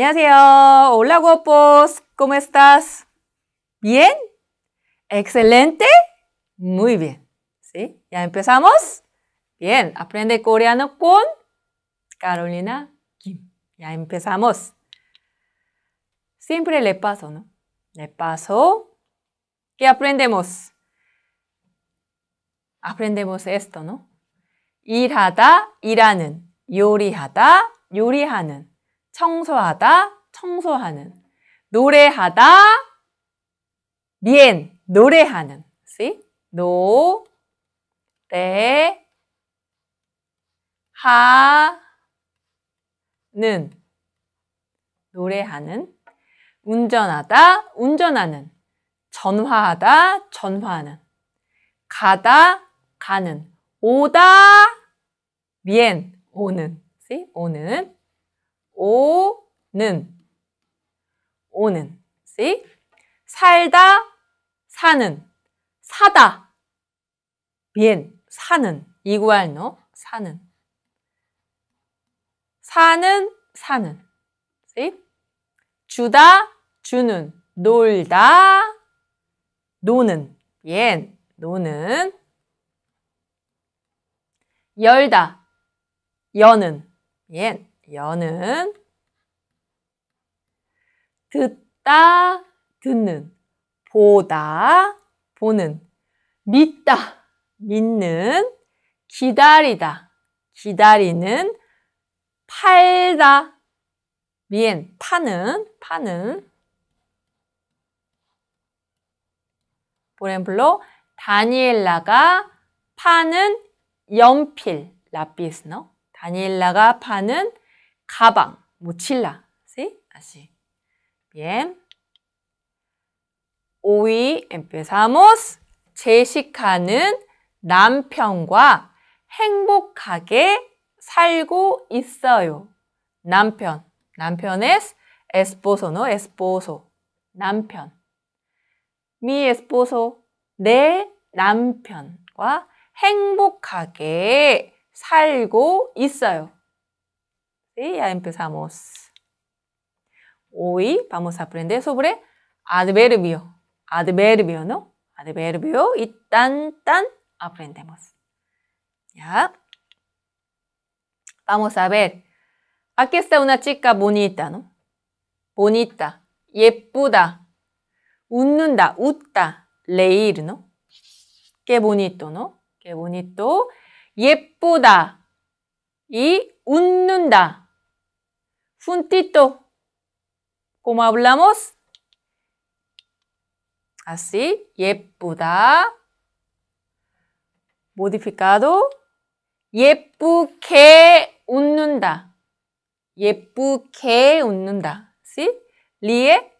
안녕하세요. Hola guapos. ¿Cómo estás? ¿Bien? ¿Excelente? Muy bien. ¿Sí? ¿Ya empezamos? Bien. Aprende coreano con Carolina Kim. Ya empezamos. Siempre le paso, ¿no? Le paso. ¿Qué aprendemos? Aprendemos esto, ¿no? Yuri 일하는. 요리하다, 요리하는. 청소하다, 청소하는. 노래하다, 미엔, 노래하는. See? 노, 래, 하, 는. 노래하는. 운전하다, 운전하는. 전화하다, 전화하는. 가다, 가는. 오다, 미엔, 오는. See? 오는. 오는 오는 see 살다 사는 사다 bien 사는 이 g 할 a 사는 사는 사는 see 주다 주는 놀다 노는 bien 노는 열다 여는 옌 여는 듣다 듣는 보다 보는 믿다 믿는 기다리다 기다리는 팔다 미엔 파는 파는 보렘블로 다니엘라가 파는 연필 라피스노 다니엘라가 파는 가방, mochila, ¿sí? Así. Bien. Hoy empezamos 제시카는 남편과 행복하게 살고 있어요. 남편. 남편 es esposo, no esposo. 남편. Mi esposo. 내 남편과 행복하게 살고 있어요. ya empezamos. Hoy vamos a aprender sobre adverbio. Adverbio, ¿no? Adverbio y tan, tan aprendemos. ¿Ya? Vamos a ver. Aquí está una chica bonita, ¿no? Bonita, Yepuda. Ununda. Utta. Leír, ¿no? Qué bonito, ¿no? Qué bonito. Yepuda. y ununda. juntito. ¿Cómo hablamos? Así, 예쁘다. Modificado. 예쁘게 웃는다. 예쁘게 웃는다. ¿Sí? 리에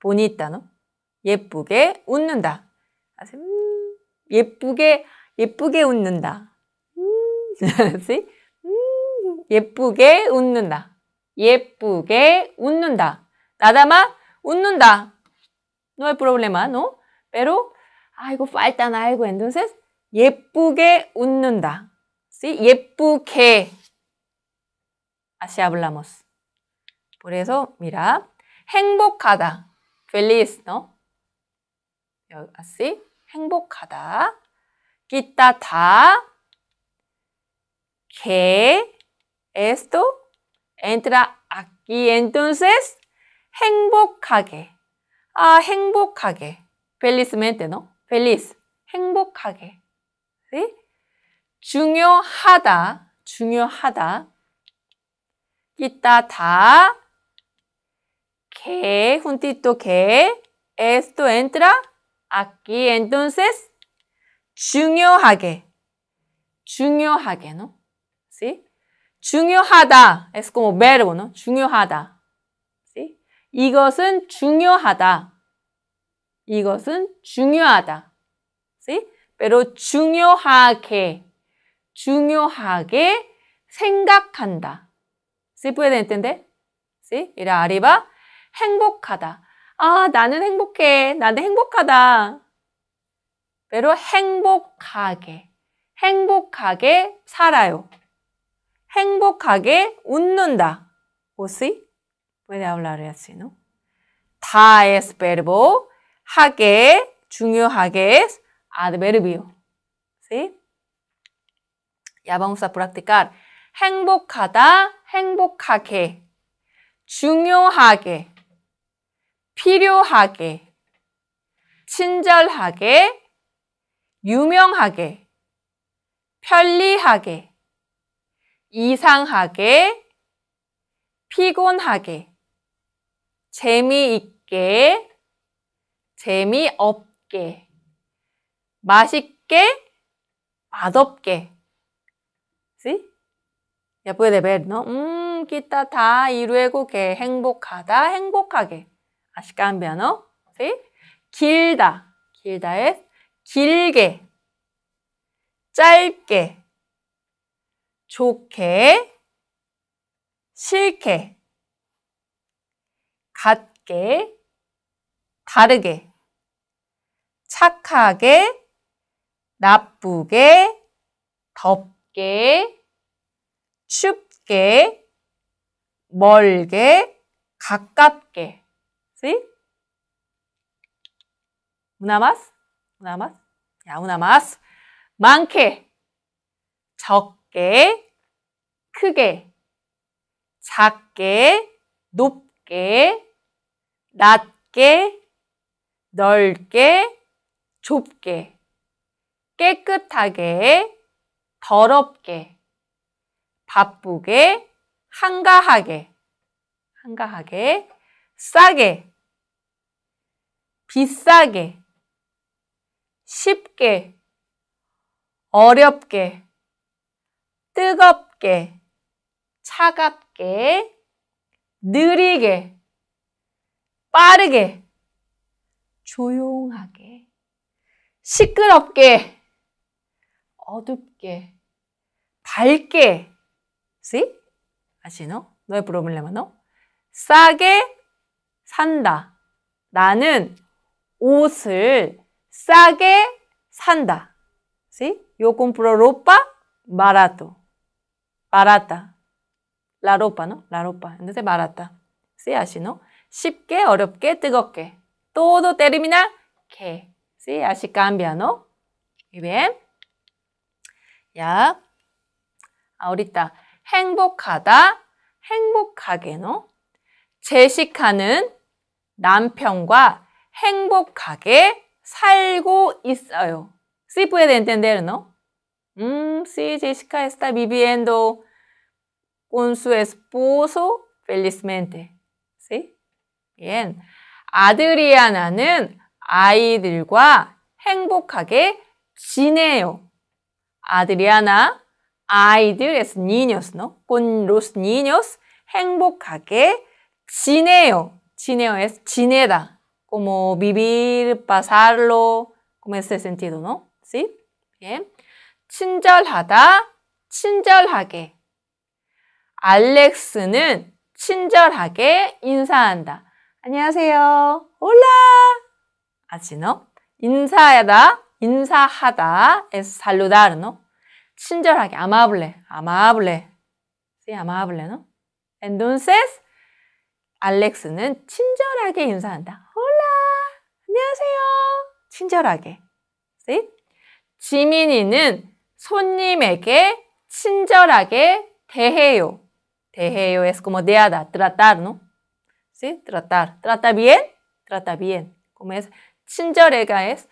bonita, ¿no? 예쁘게 웃는다. Así, 음, 예쁘게 예쁘게 웃는다. 음, ¿sí? 음, 예쁘게 웃는다. 예쁘게 웃는다. 나다마 웃는다. No hay problema, no? Pero, algo faltan algo. Entonces, 예쁘게 웃는다. ¿Sí? 예쁘게. Así hablamos. Por eso, mira, 행복하다. Feliz, ¿no? Así, 행복하다. quitada. Que esto entra aquí. Entonces, 행복하게. 아, 행복하게. felizmente, no? feliz. 행복하게. ¿Sí? 중요하다. 중요하다. 있다, 다. que, juntito que. esto entra aquí. Entonces, 중요하게. 중요하게, no? 중요하다. Es como verbo, ¿no? 중요하다. ¿Sí? 이것은 중요하다. 이것은 중요하다. ¿Sí? Pero 중요하게, 중요하게 생각한다. ¿Sí puede entender? ¿Sí? e r arriba. 행복하다. 아, 나는 행복해. 나는 행복하다. Pero 행복하게, 행복하게 살아요. 행복하게 웃는다. ¿Sí? Puede hablar así, ¿no? Da es verbo. 하게, 중요하게 es adverbio. ¿Sí? Ya vamos a practicar. 행복하다, 행복하게. 중요하게. 필요하게. 친절하게. 유명하게. 편리하게. 이상하게, 피곤하게, 재미있게, 재미없게, 맛있게, 맛없게. See? Ya puede ver, ¿no? 음, quita, da, y luego que, 행복하다, 행복하게. Así cambia, ¿no? ¿Sí? 길다, 길다 es 길게, 짧게, 좋게, 싫게, 같게, 다르게, 착하게, 나쁘게, 덥게, 춥게, 멀게, 가깝게. See? Una más, una más, y 많게, 적게 작게, 크게, 작게, 높게, 낮게, 넓게, 좁게, 깨끗하게, 더럽게, 바쁘게, 한가하게, 한가하게, 싸게, 비싸게, 쉽게, 어렵게, 뜨겁게, 차갑게, 느리게, 빠르게, 조용하게, 시끄럽게, 어둡게, 밝게. See? 아시노? 너의 프로블레마 노? 싸게 산다. 나는 옷을 싸게 산다. See? 요건 프로로빠 마라토. barata. La ropa, ¿no? La ropa. Entonces barata. Sí, así, ¿no? 쉽게, 어렵게, 뜨겁게. Todo termina que. Sí, así cambia, ¿no? Muy bien. Ya. Ahorita. 행복하다, 행복하게, ¿no? 제시카는 남편과 행복하게 살고 있어요. Sí puede entender, ¿no? Mm, sí, Jessica está viviendo con su esposo felizmente. ¿Sí? Bien. adriana는 아이들과 행복하게 지내요. adriana 아이들 es niños, ¿no? Con los niños 행복하게 지내요. 지내요 es 지내다. Como vivir, pasarlo, como ese sentido, ¿no? ¿Sí? Bien. 친절하다, 친절하게. 알렉스는 친절하게 인사한다. 안녕하세요. 올라! 아시노? 인사하다, 인사하다, es saludar, no? 친절하게, amable, amable. Sí, amable, no? Entonces, 알렉스는 친절하게 인사한다. 올라! 안녕하세요. 친절하게. Sí? 지민이는 손님에게 친절하게 대해요. 대해요 es como de a tratar, ¿no? ¿Sí? Tratar. Trata bien, trata bien. Como es 친절해가 es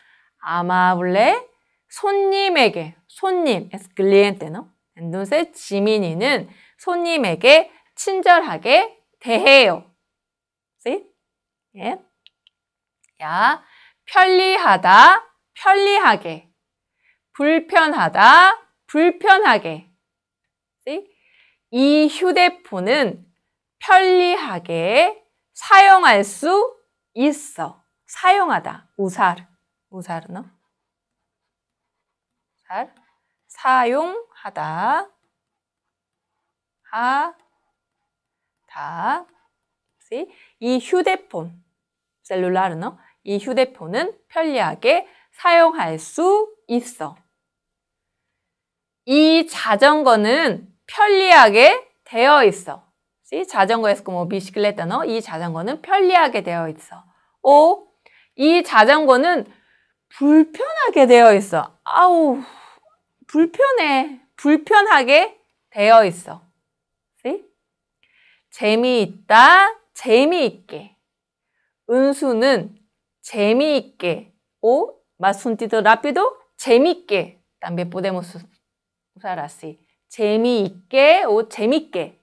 amable. 손님에게, 손님 es cliente, ¿no? Entonces 지민이는 손님에게 친절하게 대해요. ¿Sí? Bien. 야, 편리하다, 편리하게. 불편하다, 불편하게. 이 휴대폰은 편리하게 사용할 수 있어. 사용하다. 우사 우사르노? 잘. 사용하다. 하, 다. 이 휴대폰. 셀룰라르노? 이 휴대폰은 편리하게 사용할 수 있어. 이 자전거는 편리하게 되어 있어. 이 자전거에서 뭐 비시클레타 너. 이 자전거는 편리하게 되어 있어. 오. 이 자전거는 불편하게 되어 있어. 아우. 불편해. 불편하게 되어 있어. s 재미있다. 재미있게. 은수는 재미있게. 오. 마순티드 라피도 재미있게. 담배 보데모스 우사라시 재미있게 오 재밌게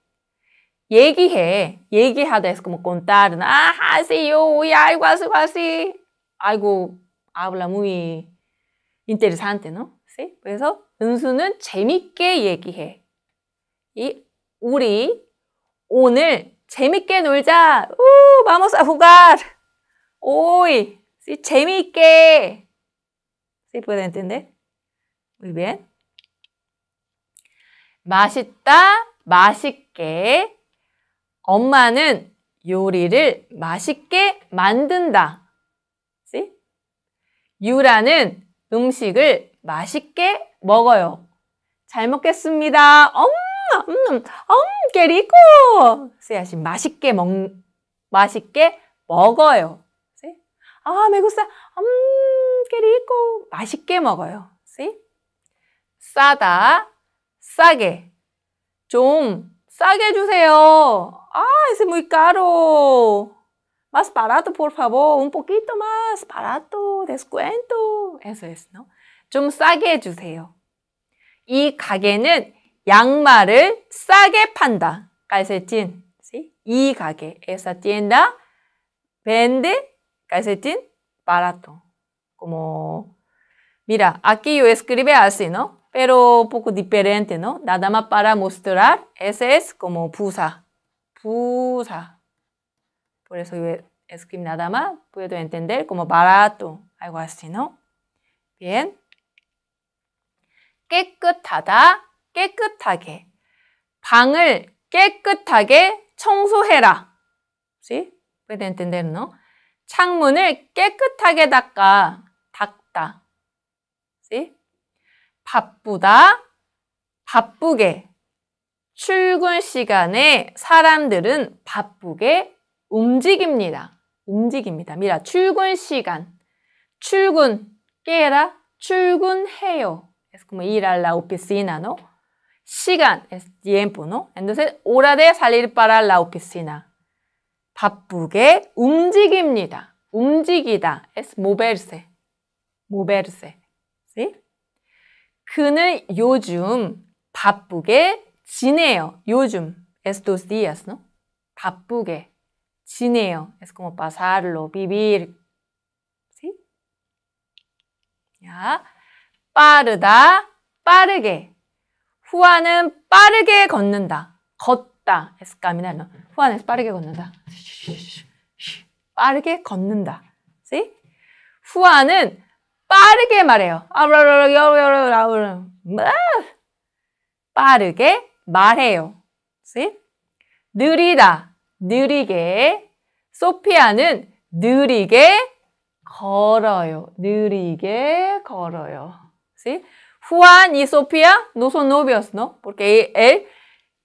얘기해 얘기하다 해서 뭐 contar나 아 하세요 오우아이고아세아하 아이고 아 a 라 무이 muy interesante, ¿no? ¿Sí? 그래서 은수는 재밌게 얘기해. 이 우리 오늘 재밌게 놀자. 우, vamos a jugar. 오이, sí, 재밌게. ¿Sí puede entender? Muy bien. 맛있다, 맛있게. 엄마는 요리를 맛있게 만든다. See? 유라는 음식을 맛있게 먹어요. 잘 먹겠습니다. 엄마, 음, 음, 게리고. 쓰야시 맛있게 먹, 맛있게 먹어요. See? 아, 매구사, 음, 게리고. 맛있게 먹어요. See? 싸다, 싸게. 좀 싸게 주세요. Ah, es muy caro. Más barato, por favor. Un poquito más barato. Descuento. Eso es, ¿no? 좀 싸게 해주세요. 이 가게는 양말을 싸게 판다. calcetín. ¿sí? 이 가게. Esa tienda vende calcetín barato. Como, mira, aquí yo escribe así, ¿no? pero poco diferente, ¿no? Nada más para mostrar, ese es como pusa, pusa. Por eso yo escribí nada más, puedo entender como barato, algo así, ¿no? Bien. 깨끗하다, 깨끗하게. 방을 깨끗하게 청소해라. ¿Sí? Puede entender, ¿no? 창문을 깨끗하게 닦아, 닦다. 바쁘다, 바쁘게. 출근 시간에 사람들은 바쁘게 움직입니다. 움직입니다. 미라, 출근 시간. 출근, 깨라, 출근해요. Es como ir a la oficina, ¿no? 시간, es tiempo, ¿no? Entonces, hora de salir para la oficina. 바쁘게 움직입니다. 움직이다, es moverse. moverse. 그는 요즘 바쁘게 지내요. 요즘. Estos días, ¿no? 바쁘게 지내요. Es como pasarlo, vivir. ¿Sí? 야, 빠르다, 빠르게. 후아는 빠르게 걷는다. 걷다. Es caminar, ¿no? 후아는 빠르게 걷는다. 빠르게 걷는다. ¿Sí? 후아는 빠르게 말해요. 빠르게 말해요. See? 느리다, 느리게. 소피아는 느리게 걸어요. 느리게 걸어요. See? Juan y Sofía no son novios, ¿no? Porque él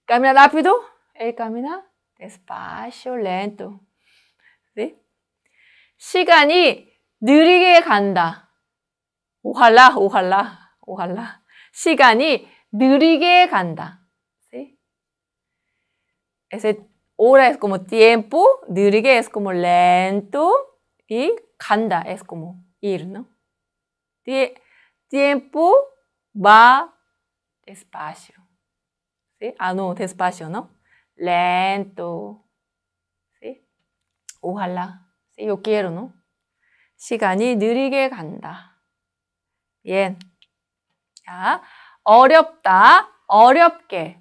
camina rápido, él camina despacio, lento. ¿Sí? 시간이 느리게 간다. 오할라, 오할라, 오할라. 시간이 느리게 간다. ¿sí? Ese hora es como tiempo, 느리게 es como lento y canda es como ir, ¿no? Tiempo va despacio. ¿sí? Ah, no, despacio, ¿no? Lento. ¿sí? Ojalá. ¿sí? Yo quiero, ¿no? 시간이 느리게 간다. 옌. 자, 어렵다, 어렵게.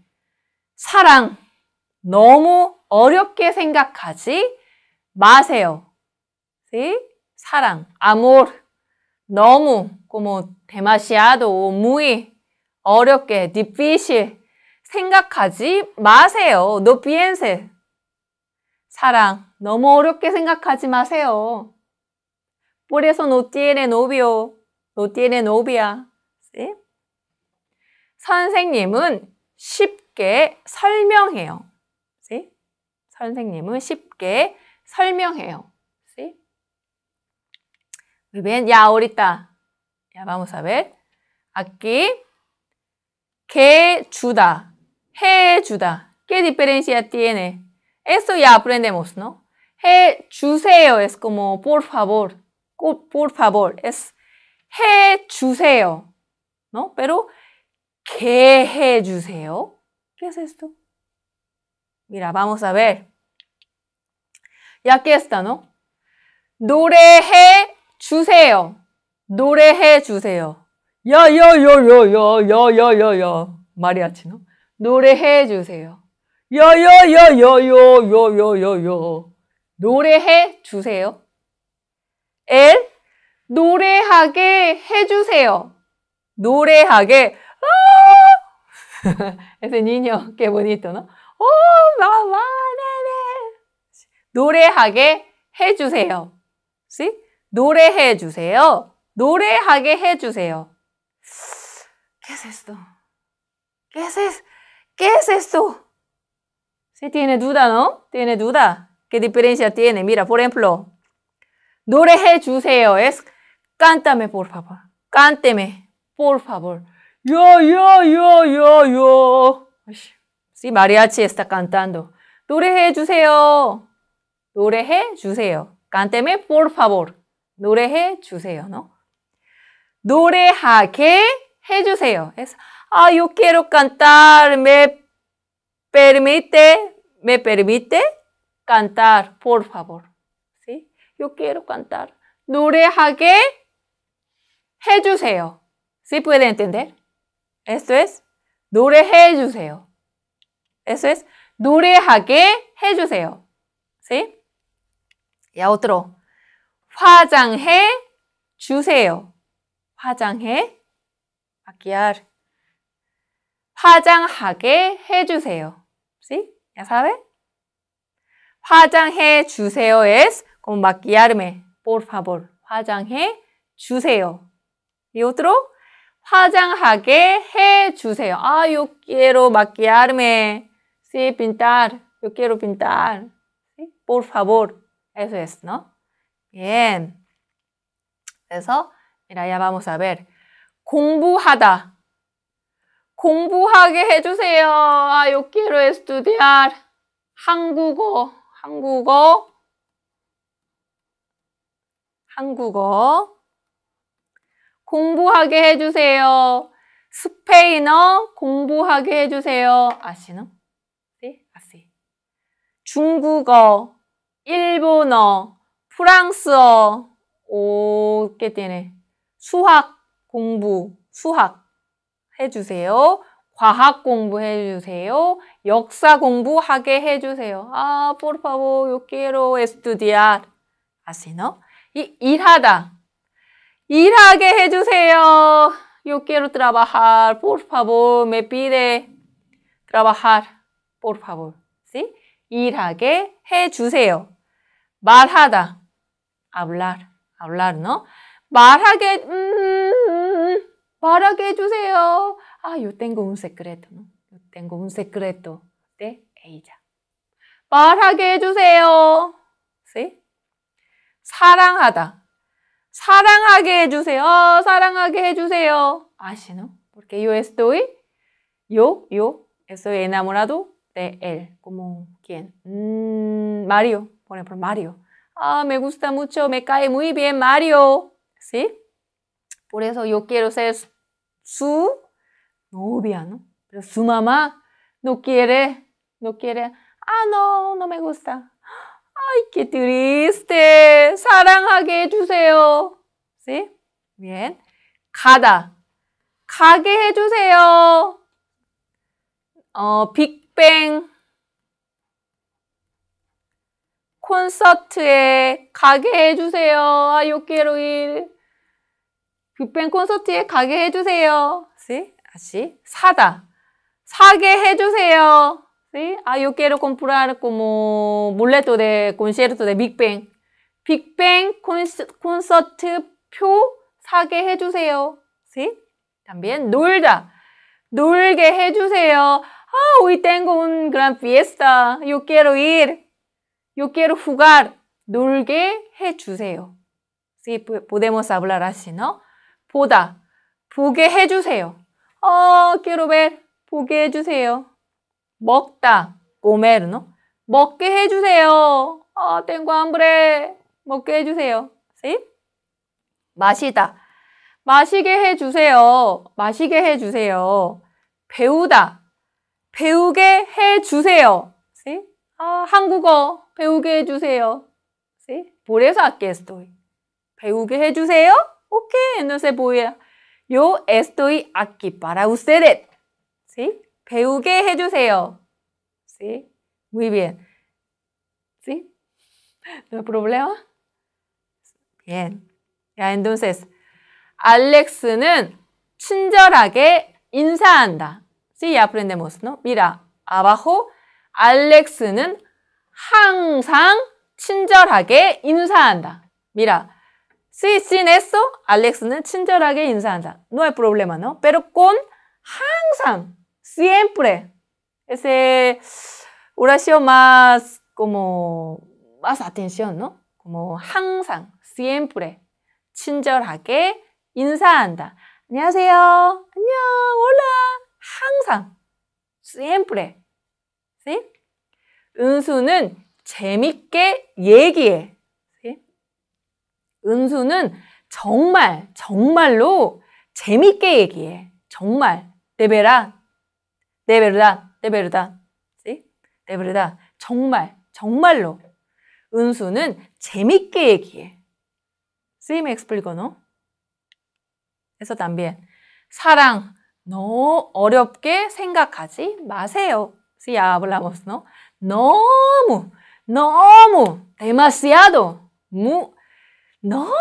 사랑, 너무 어렵게 생각하지 마세요. 네? 사랑, 아몰, 너무, como demasiado, muy, 어렵게, difícil, 생각하지 마세요. No piense. 사랑, 너무 어렵게 생각하지 마세요. Por eso no tiene novio. no tiene novia. ¿Sí? 선생님은 쉽게 설명해요. ¿Sí? 선생님은 쉽게 설명해요. ¿Sí? Muy bien, ya ahorita. Ya vamos a ver. Aquí, que 주다, 해 주다. ¿Qué diferencia tiene? Esto ya aprendemos, ¿no? 해 주세요 es como por favor, por favor, es 해 주세요. ¿no? Pero q u 주세요. ¿Qué es esto? Mira, vamos a ver. Y aquí está, ¿no? 노래해 주세요. 노래해 주세요. 야야야야야야야야 마리아치, ¿no? 노래해 주세요. 야야야야야야야야 노래해 주세요. El 노래하게 해주세요. 노래하게. ese niño, qué bonito, ¿no? ¡Oh, mamá, 노래하게 해주세요. ¿Sí? 노래해 주세요. 노래하게 해주세요. ¿Qué es esto? ¿Qué es, ¿Qué es esto? Se sí, tiene duda, ¿no? Tiene duda. ¿Qué diferencia tiene? Mira, por ejemplo, 노래해 주세요. Es Cántame, por favor. Cánteme, por favor. Yo, yo, yo, yo, yo. Sí, mariachi está cantando. Dureje, 주세요. Dureje, juseo. Cánteme, por favor. Dureje, 주세요, ¿no? 노래하게 juseo. Es, ah, yo quiero cantar. Me permite, me permite cantar, por favor. ¿Sí? Yo quiero cantar. 노래하게 해주세요. Se puede entender? Esto es 노래해주세요. Eso es 노래하게 해주세요. Sí? Ya otro. 화장해 주세요. 화장해 maquillar. 화장하게 해주세요. ¿Sí? ¿Ya sabe? 화장해 주세요 es como maquillarme. Por favor. 화장해 주세요. 요트로 화장하게 해주세요. 아, yo quiero maquillarme. Sí, pintar. Yo quiero pintar. Sí, por favor. Eso es, ¿no? Bien. 그래서, mira, ya vamos a ver. 공부하다. 공부하게 해주세요. 아, yo quiero estudiar. 한국어, 한국어, 한국어. 공부하게 해주세요. 스페인어 공부하게 해주세요. 아시노? 네, 아시. 중국어, 일본어, 프랑스어, 오, 게 되네. 수학 공부, 수학 해주세요. 과학 공부해 주세요. 역사 공부하게 해 주세요. 아, por favor, yo quiero estudiar. 아시노? 이 일하다. 일하게 해주세요. Yo quiero trabajar, por favor, me pide trabajar, por favor. ¿Sí? 일하게 해주세요. 말하다, hablar, hablar, ¿no? 말하게, 음, 음, 말하게 해주세요. Ah, yo tengo un secreto, ¿no? Yo tengo un secreto de ella. 말하게 해주세요. ¿Sí? 사랑하다. 사랑하게 해주세요. 사랑하게 해주세요. ¿no? Porque yo estoy, yo, yo, estoy enamorado de él. Como, ¿quién? Mm, Mario, por ejemplo, Mario. Ah, me gusta mucho, me cae muy bien Mario. ¿Sí? Por eso yo quiero ser su novia, ¿no? Pero su mamá no quiere, no quiere. Ah, no, no me gusta. que t 리스 s 사랑하게 해주세요. See? 가다. 가게 해주세요. 어, 빅뱅. 콘서트에 가게 해주세요. 아, 요께로 일. 빅뱅 콘서트에 가게 해주세요. See? 다시. 사다. 사게 해주세요. ¿sí? Ah, yo quiero comprar como boleto de concierto de 빅뱅. 빅뱅 콘서트 표 사게 해주세요. ¿sí? También 놀다. 놀게 hejuseyo. Ah, hoy tengo un gran fiesta. Yo quiero ir. Yo quiero jugar. 놀게 해주세요. Sí, podemos hablar así, ¿no? 보다. 보게 해주세요. Oh, quiero ver. 보게 해주세요. 먹다, 꼬메르노. 먹게 해주세요. 아, 땡고 함브레. 먹게 해주세요. s e 마시다. 마시게 해주세요. 마시게 해주세요. 배우다. 배우게 해주세요. s e 아, 한국어 배우게 해주세요. See? Por 게 estoy. 배우게 해주세요. 오케이. No se puede. Yo estoy aquí para ustedes. s e 배우게 해주세요. ¿Sí? Muy bien. ¿Sí? ¿No hay problema? Bien. Ya, entonces, Alex는 친절하게 인사한다. Sí, aprendemos, ¿no? Mira, abajo, Alex는 항상 친절하게 인사한다. Mira, sí, sin eso, Alex는 친절하게 인사한다. No hay problema, ¿no? Pero con 항상 siempre. Ese, oración más como, más atención, ¿no? Como 항상, siempre. 친절하게 인사한다. 안녕하세요. 안녕, hola. 항상, siempre. ¿Sí? 은수는 재밌게 얘기해. ¿Sí? 은수는 정말, 정말로 재밌게 얘기해. 정말. 데베라, De verdad, de verdad. See? De verdad. 정말, 정말로. 은수는 재밌게 얘기해. Sí, me explico, no? 그래서 담비엔. 사랑, 너무 어렵게 생각하지 마세요. Sí, hablamos, no? 너무, 너무, demasiado, 무, 너무,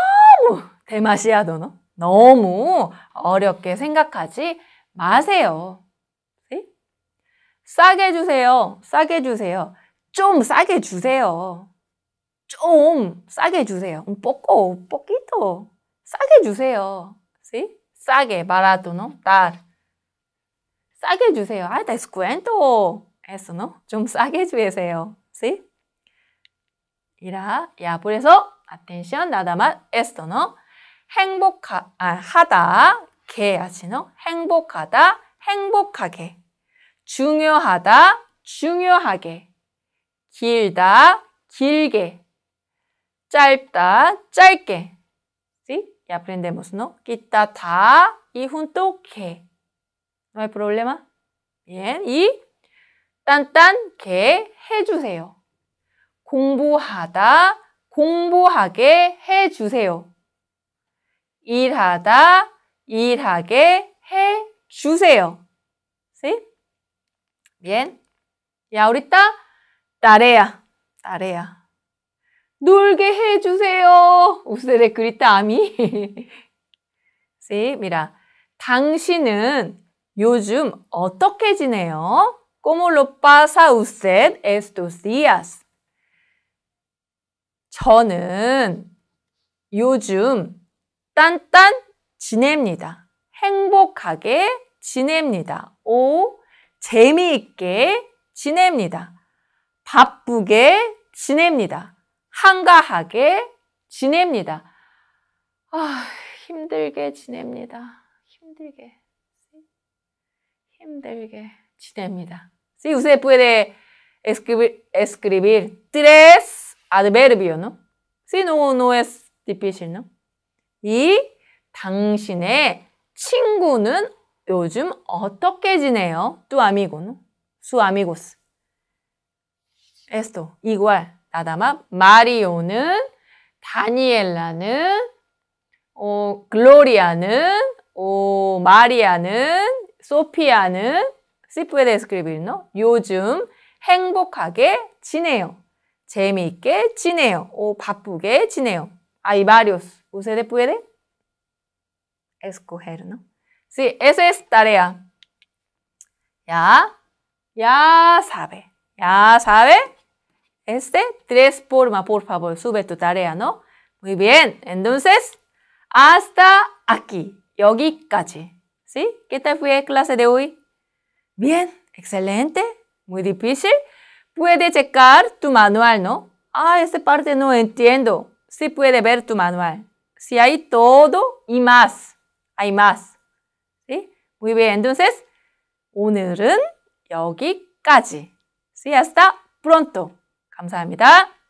demasiado, no? 너무 어렵게 생각하지 마세요. 싸게 주세요. 싸게 주세요. 좀 싸게 주세요. 좀 싸게 주세요. Un poco, un poquito. 싸게 주세요. ¿Sí? 싸게, barato, ¿no? Dar. 싸게 주세요. 아, descuento. Eso, ¿no? 좀 싸게 주세요. ¿Sí? 이라, ya, por eso, atención, nada más, esto, ¿no? 행복하, 아, 하다, que, así, ¿no? 행복하다, 행복하게. 중요하다, 중요하게. 길다, 길게. 짧다, 짧게. ¿Sí? Y aprendemos, ¿no? Quita ta y junto que. ¿No hay problema? Bien. Y tan tan que 해주세요. 공부하다, 공부하게 해주세요. 일하다, 일하게 해주세요. Bien. Y ahorita, tarea, tarea. Dulge 해주세요. Usted grita a mí. sí, mira. 당신은 요즘 어떻게 지내요? ¿Cómo lo pasa usted estos días? 저는 요즘 딴딴 지냅니다. 행복하게 지냅니다. 오, 재미있게 지냅니다. 바쁘게 지냅니다. 한가하게 지냅니다. 아, 힘들게 지냅니다. 힘들게. 힘들게 지냅니다. Si usted puede escribir, escribir tres adverbios, ¿no? Si no, no es difícil, ¿no? 이 당신의 친구는 요즘 어떻게 지내요? Tu amigo, no? Su amigos. Esto, igual. 나다마 마리오는 다니엘라는 어, 글로리아는 오, 어, 마리아는 소피아는 시프에데 스크리빌노 요즘 행복하게 지내요. 재미있게 지내요. 오, 바쁘게 지내요. 아이 마리오스. 우세데 뿌에데? 에스코헤르노? Sí, esa es tarea. Ya, ya sabe, ya sabe. Este, tres formas, por favor, sube tu tarea, ¿no? Muy bien, entonces, hasta aquí, Yogi Kachi, ¿Sí? ¿Qué te fue la clase de hoy? Bien, excelente, muy difícil. Puede checar tu manual, ¿no? Ah, esta parte no entiendo. Sí puede ver tu manual. Si hay todo y más, hay más. Muy bien, entonces 오늘은 여기까지. See you pronto. 감사합니다.